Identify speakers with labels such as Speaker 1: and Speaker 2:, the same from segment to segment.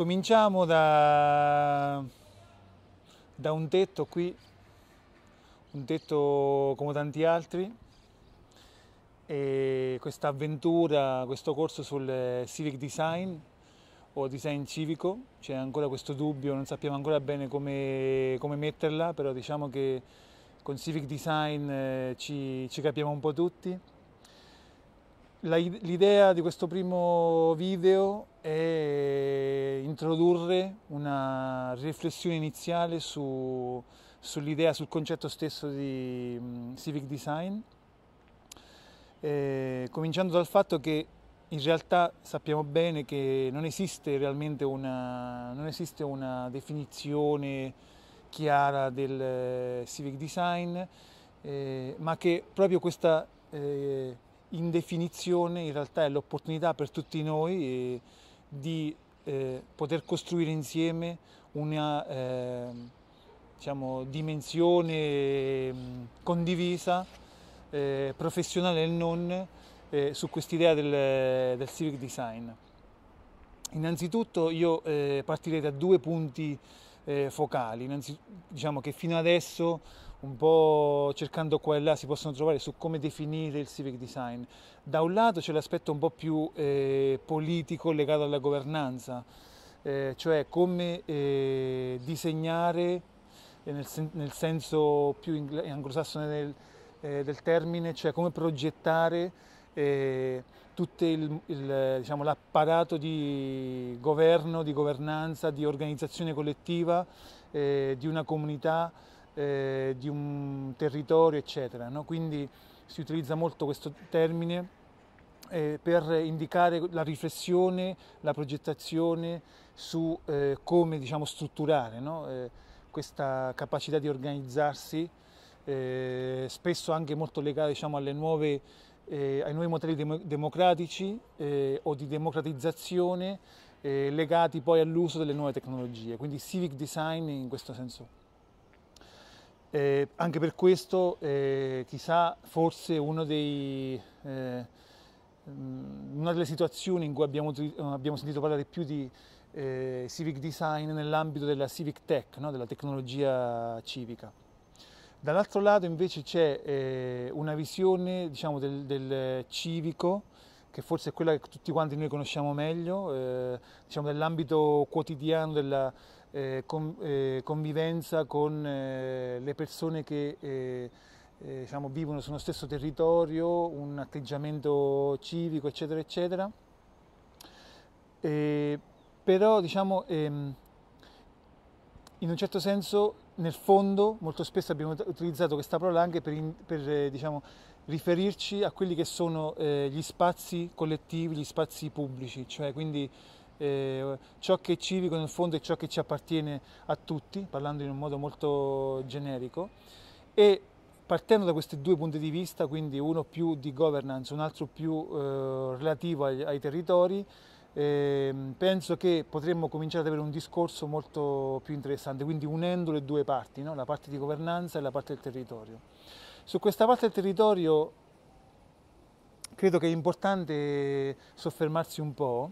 Speaker 1: Cominciamo da, da un tetto qui, un tetto come tanti altri, e questa avventura, questo corso sul eh, civic design o design civico, c'è ancora questo dubbio, non sappiamo ancora bene come, come metterla, però diciamo che con civic design eh, ci, ci capiamo un po' tutti l'idea di questo primo video è introdurre una riflessione iniziale su, sull'idea, sul concetto stesso di mm, civic design, eh, cominciando dal fatto che in realtà sappiamo bene che non esiste realmente una, esiste una definizione chiara del eh, civic design, eh, ma che proprio questa eh, in definizione in realtà è l'opportunità per tutti noi eh, di eh, poter costruire insieme una ehm, diciamo, dimensione ehm, condivisa, eh, professionale e non, su quest'idea del, del civic design. Innanzitutto io partirei da due punti focali, diciamo che fino adesso un po' cercando qua e là si possono trovare su come definire il civic design. Da un lato c'è l'aspetto un po' più eh, politico legato alla governanza, eh, cioè come eh, disegnare eh, nel, sen- nel, senso più ingl- anglosassone del, eh, del, termine, cioè come progettare eh, tutto il, il, diciamo, l'apparato di governo, di governanza, di organizzazione collettiva di una comunità eh, di un territorio, eccetera. No? Quindi si utilizza molto questo termine eh, per indicare la riflessione, la progettazione su eh, come diciamo, strutturare no? eh, questa capacità di organizzarsi, eh, spesso anche molto legata diciamo, eh, ai nuovi modelli dem- democratici eh, o di democratizzazione legati poi all'uso delle nuove tecnologie, quindi civic design in questo senso. Eh, anche per questo, eh, chissà, forse dei, eh, mm, una delle situazioni in cui abbiamo, abbiamo sentito parlare più di eh, civic design nell'ambito della civic tech, no? della tecnologia civica. Dall'altro lato invece c'è eh, una visione diciamo, del, del civico che forse è quella che tutti quanti noi conosciamo meglio, eh, diciamo nell'ambito quotidiano della, eh, con, eh, convivenza con eh, le persone che eh, eh, diciamo, vivono sullo stesso territorio, un atteggiamento civico, eccetera, eccetera. però diciamo, ehm, in un certo senso nel fondo molto spesso abbiamo utilizzato questa parola anche per, per diciamo, riferirci a quelli che sono eh, gli spazi collettivi, gli spazi pubblici, cioè quindi eh, ciò che è civico nel fondo è ciò che ci appartiene a tutti, parlando in un modo molto generico, e partendo da questi due punti di vista, quindi uno più di governance, un altro più eh, relativo ai, ai territori, eh, penso che potremmo cominciare ad avere un discorso molto più interessante, quindi unendo le due parti, no? la parte di governanza e la parte del territorio. Su questa parte del territorio credo che è importante soffermarsi un po'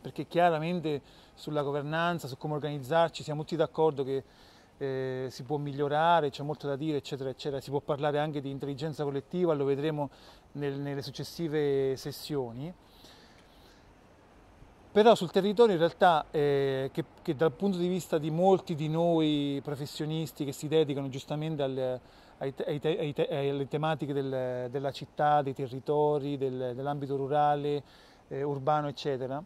Speaker 1: perché chiaramente sulla governanza, su come organizzarci, siamo tutti d'accordo che eh, si può migliorare, c'è molto da dire, eccetera, eccetera. Si può parlare anche di intelligenza collettiva, lo vedremo nel, nelle successive sessioni. Però sul territorio in realtà, eh, che, che, dal punto di vista di molti di noi professionisti che si dedicano giustamente al, ai, ai, ai, alle tematiche del, della città, dei territori, del, dell'ambito rurale, eh, urbano, eccetera,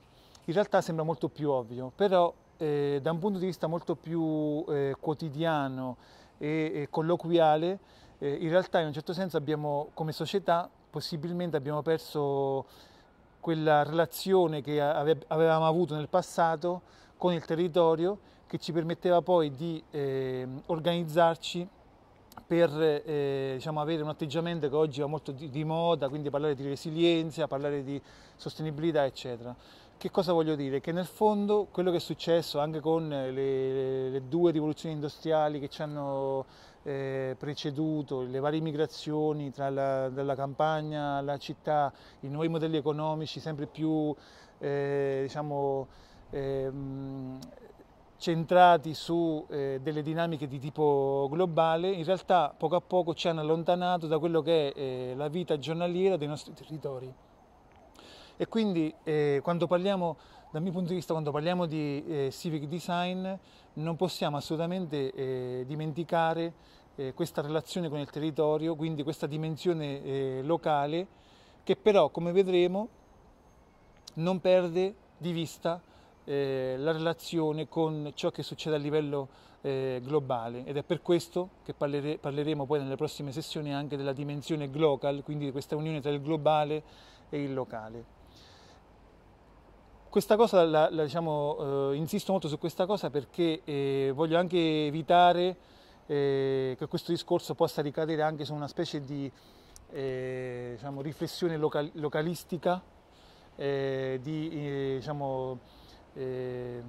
Speaker 1: in realtà sembra molto più ovvio, però eh, da un punto di vista molto più eh, quotidiano e, e colloquiale, eh, in realtà in un certo senso abbiamo, come società, possibilmente abbiamo perso quella relazione che avevamo avuto nel passato con il territorio che ci permetteva poi di ehm, organizzarci per eh, diciamo, avere un atteggiamento che oggi va molto di, di moda, quindi parlare di resilienza, parlare di sostenibilità, eccetera. Che cosa voglio dire? Che nel fondo quello che è successo anche con le, le due rivoluzioni industriali che ci hanno eh, preceduto, le varie migrazioni tra la, dalla campagna alla città, i nuovi modelli economici sempre più eh, diciamo, eh, centrati su eh, delle dinamiche di tipo globale, in realtà poco a poco ci hanno allontanato da quello che è eh, la vita giornaliera dei nostri territori. E quindi eh, quando parliamo, dal mio punto di vista, quando parliamo di eh, civic design, non possiamo assolutamente eh, dimenticare eh, questa relazione con il territorio, quindi questa dimensione eh, locale, che però, come vedremo, non perde di vista eh, la relazione con ciò che succede a livello globale ed è per questo che parlere, parleremo poi nelle prossime sessioni anche della dimensione global, quindi di questa unione tra il globale e il locale. Questa cosa, la, la, diciamo, eh, insisto molto su questa cosa perché eh, voglio anche evitare eh, che questo discorso possa ricadere anche su una specie di eh, diciamo, riflessione local, localistica, eh, di eh, diciamo, ehm,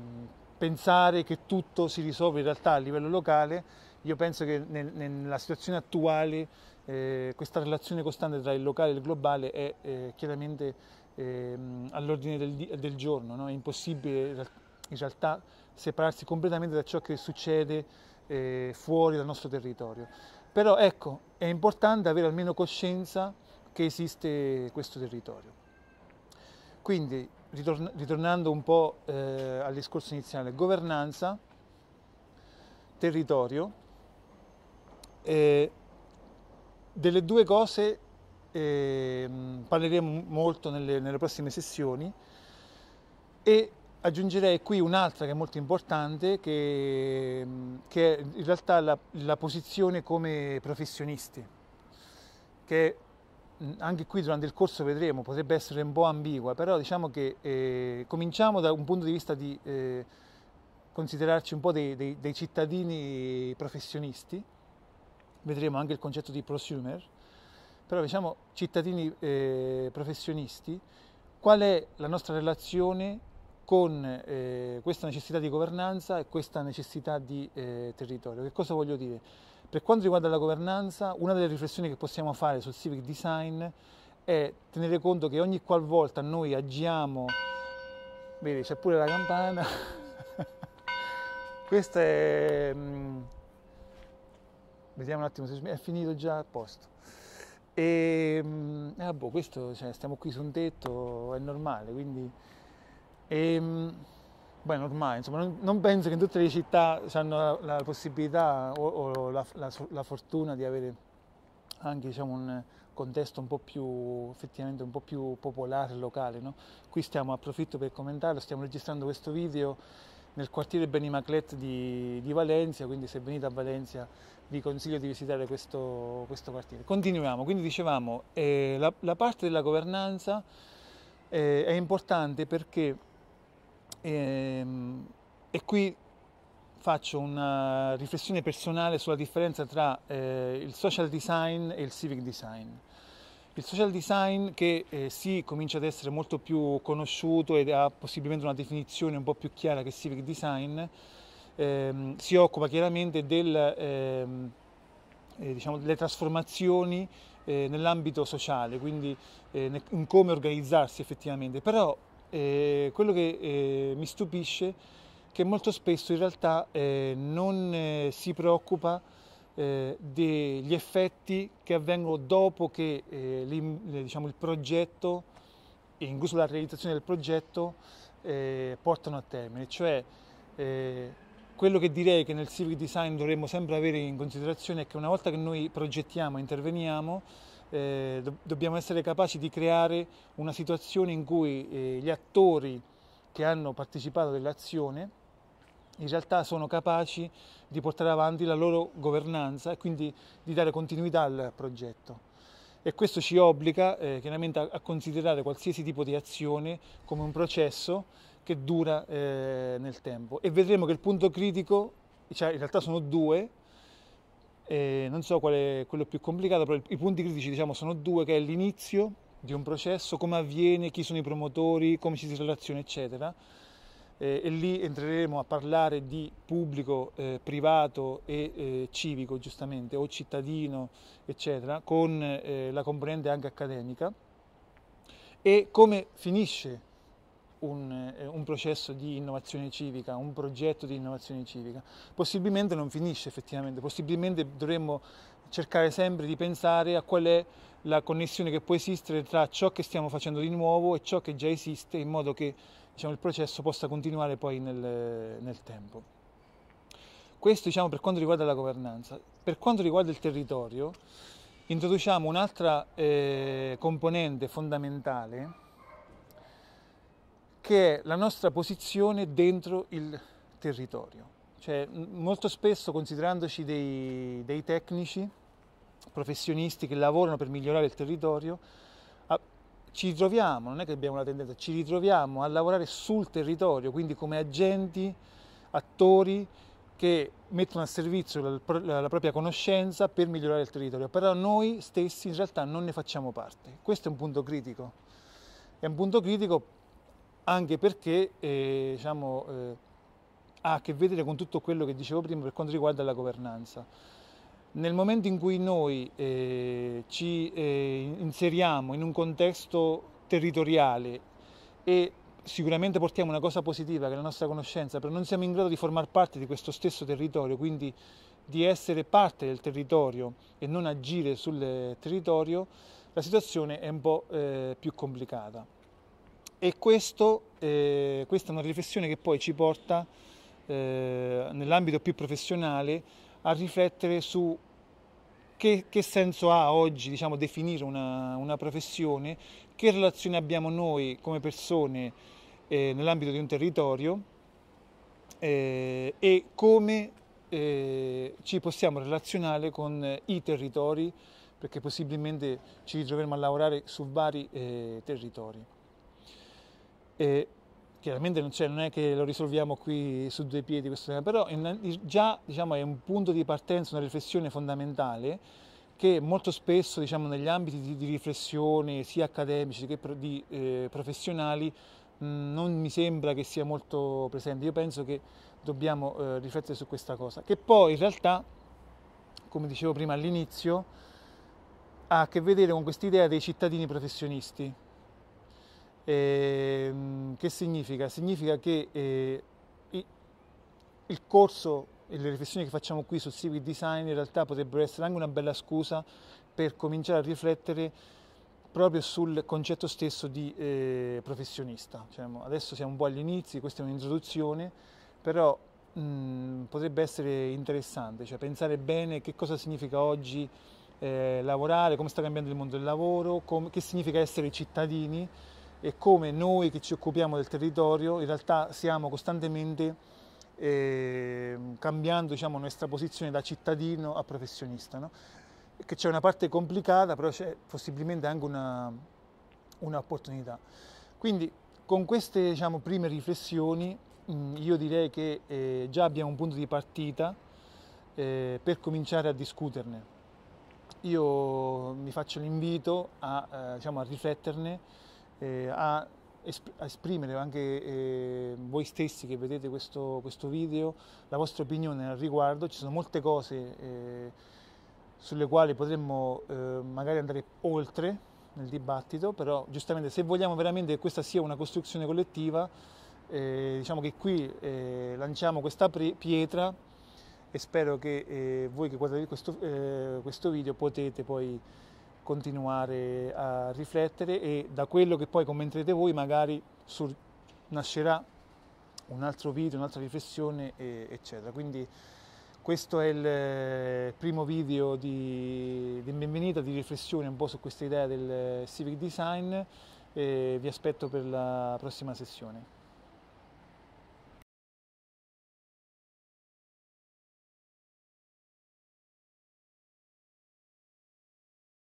Speaker 1: pensare che tutto si risolve in realtà a livello locale. Io penso che nel, nella situazione attuale questa relazione costante tra il locale e il globale è chiaramente ehm, all'ordine del, del giorno, no? è impossibile in realtà separarsi completamente da ciò che succede eh, fuori dal nostro territorio. Però ecco, è importante avere almeno coscienza che esiste questo territorio. Quindi, ritorn- ritornando un po' eh, al discorso iniziale, governanza, territorio, eh, delle due cose e mm, parleremo molto nelle, nelle prossime sessioni e aggiungerei qui un'altra che è molto importante che, mm, che è in realtà la, la, posizione come professionisti che mm, anche qui durante il corso vedremo potrebbe essere un po' ambigua però diciamo che eh, cominciamo da un punto di vista di eh, considerarci un po' dei, dei, dei cittadini professionisti vedremo anche il concetto di prosumer però diciamo cittadini eh, professionisti, qual è la nostra relazione con eh, questa necessità di governanza e questa necessità di eh, territorio. Che cosa voglio dire? Per quanto riguarda la governanza, una delle riflessioni che possiamo fare sul civic design è tenere conto che ogni qualvolta noi agiamo, vedi c'è pure la campana, questa è... Mm, vediamo un attimo se è finito già a posto. E ehm, eh, boh, questo, cioè, stiamo qui su un tetto, è normale, quindi... E, ehm, beh, normale, insomma, non, non, penso che in tutte le città hanno la, la possibilità o, o la, la, la, fortuna di avere anche diciamo, un contesto un po' più, effettivamente un po' più popolare, locale, no? Qui stiamo, approfitto per commentarlo, stiamo registrando questo video nel quartiere Benimaclet di, di Valencia, quindi se venite a Valencia vi consiglio di visitare questo, questo quartiere. Continuiamo, quindi dicevamo, eh, la, la, parte della governanza eh, è importante perché, eh, e qui faccio una riflessione personale sulla differenza tra eh, il social design e il civic design. Il social design che eh, sì comincia ad essere molto più conosciuto ed ha possibilmente una definizione un po' più chiara che civic design, ehm, si occupa chiaramente del... Ehm, eh, diciamo, le trasformazioni eh, nell'ambito sociale, quindi eh, ne, in come organizzarsi effettivamente. Però eh, quello che eh, mi stupisce è che molto spesso in realtà eh, non si preoccupa eh, degli effetti che avvengono dopo che eh, li, diciamo, il progetto incluso la realizzazione del progetto eh, portano a termine, cioè eh, quello che direi che nel civic design dovremmo sempre avere in considerazione è che una volta che noi progettiamo e interveniamo eh, do- dobbiamo essere capaci di creare una situazione in cui eh, gli attori che hanno partecipato all'azione in realtà sono capaci di portare avanti la loro governanza e quindi di dare continuità al progetto. E questo ci obbliga eh, chiaramente a, a, considerare qualsiasi tipo di azione come un processo che dura eh, nel tempo. E vedremo che il punto critico, cioè in realtà sono due, eh, non so qual è quello più complicato, però i punti critici diciamo, sono due, che è l'inizio di un processo, come avviene, chi sono i promotori, come ci si relaziona, eccetera eh, e lì entreremo a parlare di pubblico, eh, privato e eh, civico giustamente, o cittadino, eccetera, con eh, la componente anche accademica e come finisce un, eh, un, processo di innovazione civica, un progetto di innovazione civica. Possibilmente non finisce effettivamente, possibilmente dovremmo cercare sempre di pensare a qual è la connessione che può esistere tra ciò che stiamo facendo di nuovo e ciò che già esiste in modo che diciamo, il processo possa continuare poi nel, nel tempo. Questo diciamo, per quanto riguarda la governanza. Per quanto riguarda il territorio, introduciamo un'altra eh, componente fondamentale che è la nostra posizione dentro il territorio. Cioè, molto spesso considerandoci dei, dei tecnici, professionisti che lavorano per migliorare il territorio, ci ritroviamo, non è che abbiamo una tendenza, ci ritroviamo a lavorare sul territorio, quindi come agenti, attori che mettono a servizio la, la, propria conoscenza per migliorare il territorio, però noi stessi in realtà non ne facciamo parte. Questo è un punto critico, è un punto critico anche perché eh, diciamo, eh, ha a che vedere con tutto quello che dicevo prima per quanto riguarda la governanza nel momento in cui noi eh, ci eh, inseriamo in un contesto territoriale e sicuramente portiamo una cosa positiva che è la nostra conoscenza, però non siamo in grado di formare parte di questo stesso territorio, quindi di essere parte del territorio e non agire sul eh, territorio, la situazione è un po' eh, più complicata. E questo, eh, questa è una riflessione che poi ci porta eh, nell'ambito più professionale a riflettere su che, che senso ha oggi diciamo, definire una, una, professione, che relazione abbiamo noi come persone eh, nell'ambito di un territorio eh, e come eh, ci possiamo relazionare con i territori perché possibilmente ci ritroveremo a lavorare su vari eh, territori. Eh, chiaramente non, cioè, non, è che lo risolviamo qui su due piedi questo tema, però in, già diciamo, è un punto di partenza, una riflessione fondamentale che molto spesso diciamo, negli ambiti di, di, riflessione sia accademici che pro, di, eh, professionali non mi sembra che sia molto presente. Io penso che dobbiamo eh, riflettere su questa cosa, che poi in realtà, come dicevo prima all'inizio, ha a che vedere con quest'idea dei cittadini professionisti Ehm, che significa? Significa che eh, il corso e le riflessioni che facciamo qui sul civic design in realtà potrebbero essere anche una bella scusa per cominciare a riflettere proprio sul concetto stesso di eh, professionista. Cioè, adesso siamo un po' agli inizi, questa è un'introduzione, però mh, mm, potrebbe essere interessante, cioè pensare bene che cosa significa oggi eh, lavorare, come sta cambiando il mondo del lavoro, com- che significa essere cittadini e come noi che ci occupiamo del territorio in realtà siamo costantemente eh, cambiando diciamo, nostra posizione da cittadino a professionista. No? Che c'è una parte complicata, però c'è possibilmente anche un'opportunità. Quindi con queste diciamo, prime riflessioni mh, mm, io direi che eh, già abbiamo un punto di partita eh, per cominciare a discuterne. Io mi faccio l'invito a, eh, diciamo, a rifletterne eh, a, esp- a, esprimere anche eh, voi stessi che vedete questo, questo, video, la vostra opinione al riguardo. Ci sono molte cose eh, sulle quali potremmo eh, magari andare oltre nel dibattito, però giustamente se vogliamo veramente che questa sia una costruzione collettiva, eh, diciamo che qui eh, lanciamo questa pre- pietra e spero che voi che guardate questo, questo video potete poi continuare a riflettere e da quello che poi commenterete voi magari sur- nascerà un altro video, un'altra riflessione, e, eccetera. Quindi questo è il eh, primo video di, di, benvenuta, di riflessione un po' su questa idea del eh, civic design e vi aspetto per la prossima sessione.